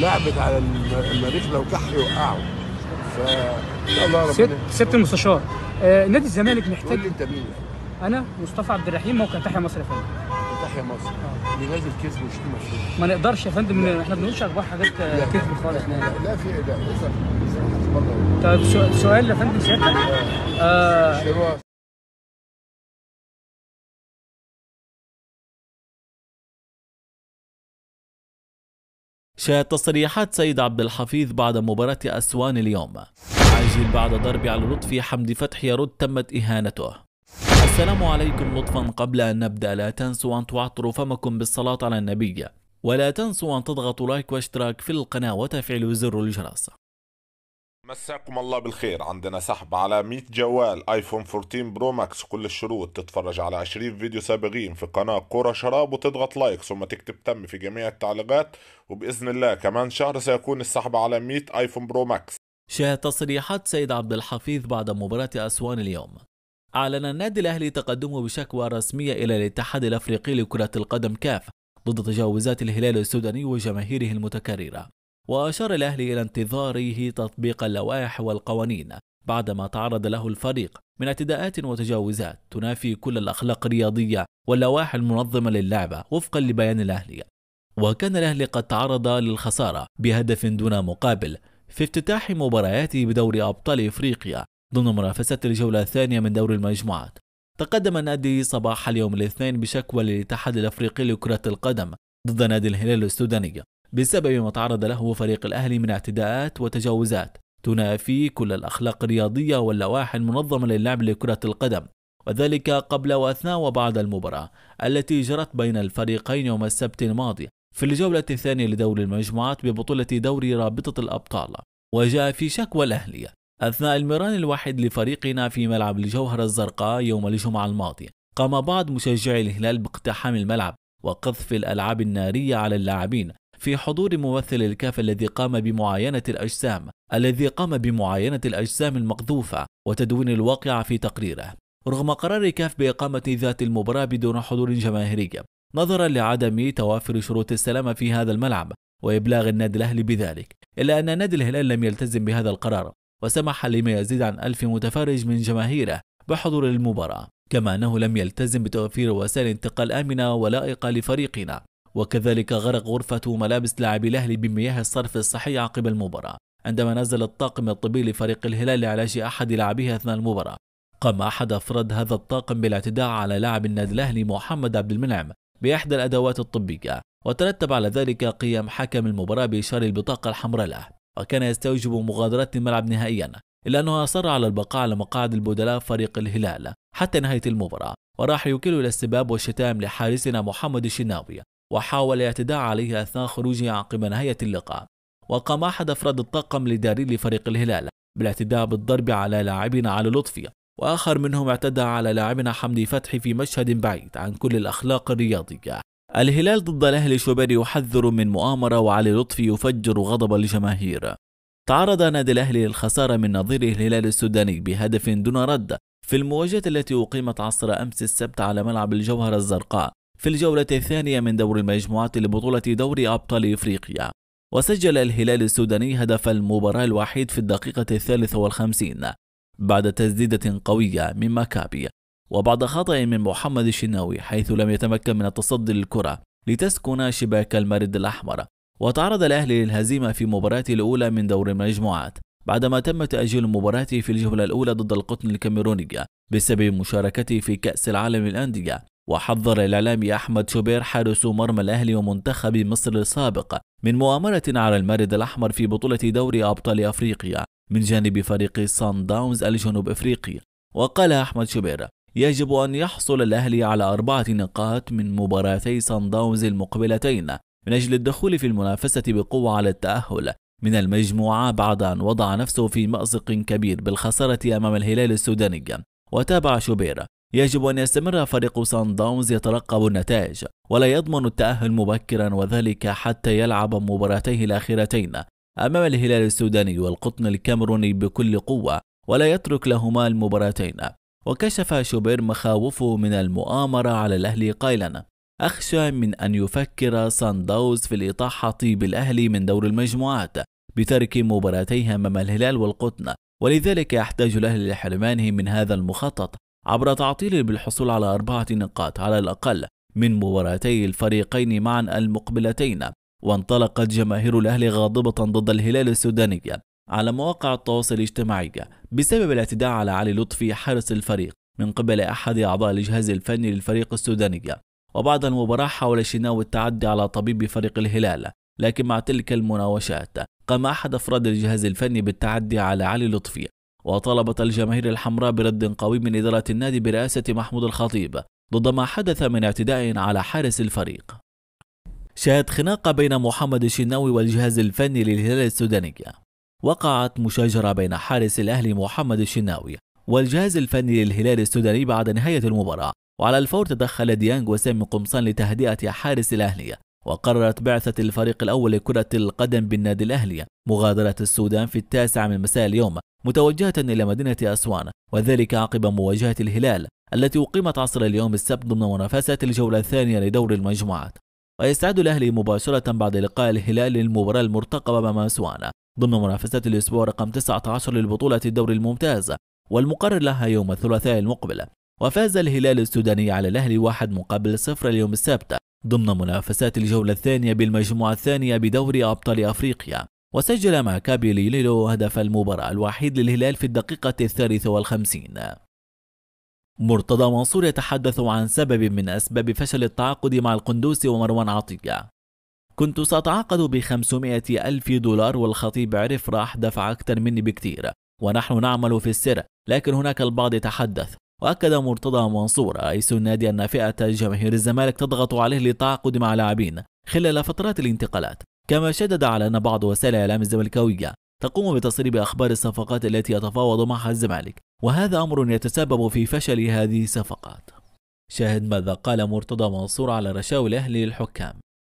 لعبت على المريخ لو كح يوقعه فان شاء الله ربنا ست ست المستشار آه نادي الزمالك محتاج قول لي انت مين يعني؟ انا مصطفى عبد الرحيم موقع تحيا مصر يا فندم تحيا مصر آه. اللي نازل كذب وشتيمه ما نقدرش يا فندم احنا بنقولش اخبار حاجات كذب خالص يعني. لا لا في لا إيه إيه طيب سؤال يا فندم سيادتك آه, آه. تصريحات سيد عبد الحفيظ بعد مباراة أسوان اليوم عاجل بعد ضرب على لطفي حمدي فتح يرد تمت إهانته السلام عليكم لطفا قبل أن نبدأ لا تنسوا أن تعطروا فمكم بالصلاة على النبي ولا تنسوا أن تضغطوا لايك واشتراك في القناة وتفعلوا زر الجرس مساكم الله بالخير عندنا سحب على 100 جوال ايفون 14 برو ماكس كل الشروط تتفرج على 20 فيديو سابقين في قناة كورة شراب وتضغط لايك ثم تكتب تم في جميع التعليقات وبإذن الله كمان شهر سيكون السحب على 100 ايفون برو ماكس شاهد تصريحات سيد عبد الحفيظ بعد مباراة أسوان اليوم أعلن النادي الأهلي تقدمه بشكوى رسمية إلى الاتحاد الأفريقي لكرة القدم كاف ضد تجاوزات الهلال السوداني وجماهيره المتكررة وأشار الأهلي إلى انتظاره تطبيق اللوائح والقوانين بعدما تعرض له الفريق من اعتداءات وتجاوزات تنافي كل الأخلاق الرياضية واللوائح المنظمة للعبة وفقا لبيان الأهلي وكان الأهلي قد تعرض للخسارة بهدف دون مقابل في افتتاح مبارياته بدوري أبطال إفريقيا ضمن منافسة الجولة الثانية من دور المجموعات تقدم النادي صباح اليوم الاثنين بشكوى للاتحاد الأفريقي لكرة القدم ضد نادي الهلال السوداني بسبب ما تعرض له فريق الأهلي من اعتداءات وتجاوزات تنافي كل الأخلاق الرياضية واللوائح المنظمة للعب لكرة القدم وذلك قبل وأثناء وبعد المباراة التي جرت بين الفريقين يوم السبت الماضي في الجولة الثانية لدور المجموعات ببطولة دوري رابطة الأبطال وجاء في شكوى الأهلية أثناء المران الواحد لفريقنا في ملعب الجوهرة الزرقاء يوم الجمعة الماضي قام بعض مشجعي الهلال باقتحام الملعب وقذف الألعاب النارية على اللاعبين في حضور ممثل الكاف الذي قام بمعاينة الأجسام الذي قام بمعاينة الأجسام المقذوفة وتدوين الواقع في تقريره رغم قرار كاف بإقامة ذات المباراة بدون حضور جماهيري نظرا لعدم توافر شروط السلامة في هذا الملعب وإبلاغ النادي الأهلي بذلك إلا أن نادي الهلال لم يلتزم بهذا القرار وسمح لما يزيد عن ألف متفرج من جماهيره بحضور المباراة كما أنه لم يلتزم بتوفير وسائل انتقال آمنة ولائقة لفريقنا وكذلك غرق غرفة ملابس لاعبي الأهلي بمياه الصرف الصحي عقب المباراة عندما نزل الطاقم الطبي لفريق الهلال لعلاج أحد لاعبيه أثناء المباراة قام أحد أفراد هذا الطاقم بالاعتداء على لاعب النادي الأهلي محمد عبد المنعم بإحدى الأدوات الطبية وترتب على ذلك قيام حكم المباراة بإشارة البطاقة الحمراء له وكان يستوجب مغادرة الملعب نهائيا إلا أنه أصر على البقاء على مقاعد البدلاء فريق الهلال حتى نهاية المباراة وراح يوكل إلى السباب والشتائم لحارسنا محمد الشناوي وحاول الاعتداء عليه أثناء خروجه عقب نهاية اللقاء وقام أحد أفراد الطاقم الإداري لفريق الهلال بالاعتداء بالضرب على لاعبنا علي لطفي وآخر منهم اعتدى على لاعبنا حمدي فتحي في مشهد بعيد عن كل الأخلاق الرياضية الهلال ضد الأهلي الشبابي يحذر من مؤامرة وعلي لطفي يفجر غضب الجماهير تعرض نادي الأهلي للخسارة من نظيره الهلال السوداني بهدف دون رد في المواجهة التي أقيمت عصر أمس السبت على ملعب الجوهرة الزرقاء في الجولة الثانية من دور المجموعات لبطولة دوري أبطال إفريقيا وسجل الهلال السوداني هدف المباراة الوحيد في الدقيقة الثالثة والخمسين بعد تسديدة قوية من مكابي وبعد خطأ من محمد الشناوي حيث لم يتمكن من التصدي للكرة لتسكن شباك المارد الأحمر وتعرض الأهلي للهزيمة في مباراته الأولى من دور المجموعات بعدما تم تأجيل مباراته في الجولة الأولى ضد القطن الكاميرونية بسبب مشاركته في كأس العالم للأندية وحذر الإعلامي أحمد شوبير حارس مرمى الأهلي ومنتخب مصر السابق من مؤامرة على المارد الأحمر في بطولة دوري أبطال أفريقيا من جانب فريق سان داونز الجنوب أفريقي وقال أحمد شوبير يجب أن يحصل الأهلي على أربعة نقاط من مباراتي سان داونز المقبلتين من أجل الدخول في المنافسة بقوة على التأهل من المجموعة بعد أن وضع نفسه في مأزق كبير بالخسارة أمام الهلال السوداني وتابع شوبير يجب أن يستمر فريق سان داونز يترقب النتائج ولا يضمن التأهل مبكرا وذلك حتى يلعب مباراتيه الأخيرتين أمام الهلال السوداني والقطن الكاميروني بكل قوة ولا يترك لهما المباراتين وكشف شوبير مخاوفه من المؤامرة على الأهلي قائلا أخشى من أن يفكر سان داونز في الإطاحة بالأهلي طيب من دور المجموعات بترك مباراتيه أمام الهلال والقطن ولذلك يحتاج الأهلي لحرمانه من هذا المخطط عبر تعطيله بالحصول على أربعة نقاط على الأقل من مباراتي الفريقين معا المقبلتين وانطلقت جماهير الأهلي غاضبة ضد الهلال السوداني على مواقع التواصل الاجتماعي بسبب الاعتداء على علي لطفي حارس الفريق من قبل أحد أعضاء الجهاز الفني للفريق السوداني وبعد المباراة حاول الشناوي التعدي على طبيب فريق الهلال لكن مع تلك المناوشات قام أحد أفراد الجهاز الفني بالتعدي على علي لطفي وطلبت الجماهير الحمراء برد قوي من إدارة النادي برئاسة محمود الخطيب ضد ما حدث من اعتداء على حارس الفريق شهد خناقة بين محمد الشناوي والجهاز الفني للهلال السوداني وقعت مشاجرة بين حارس الأهلي محمد الشناوي والجهاز الفني للهلال السوداني بعد نهاية المباراة وعلى الفور تدخل ديانج وسامي قمصان لتهدئة حارس الأهلي وقررت بعثة الفريق الأول لكرة القدم بالنادي الأهلي مغادرة السودان في التاسعة من مساء اليوم متوجهة إلى مدينة أسوان وذلك عقب مواجهة الهلال التي أقيمت عصر اليوم السبت ضمن منافسات الجولة الثانية لدور المجموعات ويستعد الأهلي مباشرة بعد لقاء الهلال للمباراة المرتقبة أمام أسوان ضمن منافسات الأسبوع رقم 19 للبطولة الدوري الممتاز والمقرر لها يوم الثلاثاء المقبل وفاز الهلال السوداني على الأهلي واحد مقابل صفر اليوم السبت ضمن منافسات الجولة الثانية بالمجموعة الثانية بدوري أبطال أفريقيا وسجل مع كابي ليلو هدف المباراة الوحيد للهلال في الدقيقة الثالثة والخمسين مرتضى منصور يتحدث عن سبب من أسباب فشل التعاقد مع القندوسي ومروان عطية كنت سأتعاقد ب ألف دولار والخطيب عرف راح دفع أكثر مني بكثير ونحن نعمل في السر لكن هناك البعض يتحدث وأكد مرتضى منصور رئيس النادي أن فئة جماهير الزمالك تضغط عليه للتعاقد مع لاعبين خلال فترات الانتقالات كما شدد على أن بعض وسائل الإعلام الزملكاوية تقوم بتسريب أخبار الصفقات التي يتفاوض معها الزمالك وهذا أمر يتسبب في فشل هذه الصفقات شاهد ماذا قال مرتضى منصور على رشاوى الأهلي للحكام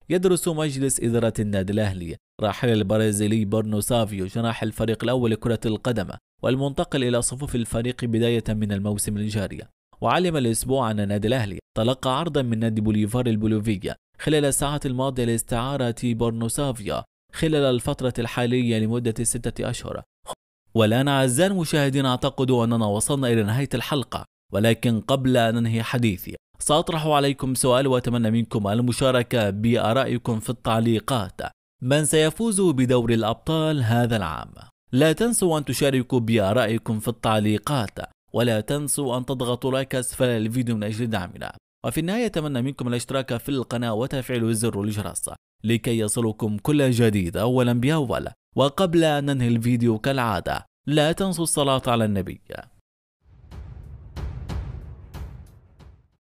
يدرس مجلس إدارة النادي الأهلي راحل البرازيلي بورنو سافيو جناح الفريق الأول لكرة القدم والمنتقل إلى صفوف الفريق بداية من الموسم الجاري وعلم الأسبوع أن النادي الأهلي تلقى عرضا من نادي بوليفار البوليفية خلال الساعات الماضية لاستعارة بورنو سافيا خلال الفترة الحالية لمدة ستة أشهر والآن أعزائي المشاهدين أعتقد أننا وصلنا إلى نهاية الحلقة ولكن قبل أن أنهي حديثي سأطرح عليكم سؤال وأتمنى منكم المشاركة بآرائكم في التعليقات من سيفوز بدور الأبطال هذا العام؟ لا تنسوا أن تشاركوا بآرائكم في التعليقات ولا تنسوا أن تضغطوا لايك أسفل الفيديو من أجل دعمنا وفي النهاية أتمنى منكم الاشتراك في القناة وتفعيل زر الجرس لكي يصلكم كل جديد أولا بأول وقبل أن ننهي الفيديو كالعادة لا تنسوا الصلاة على النبي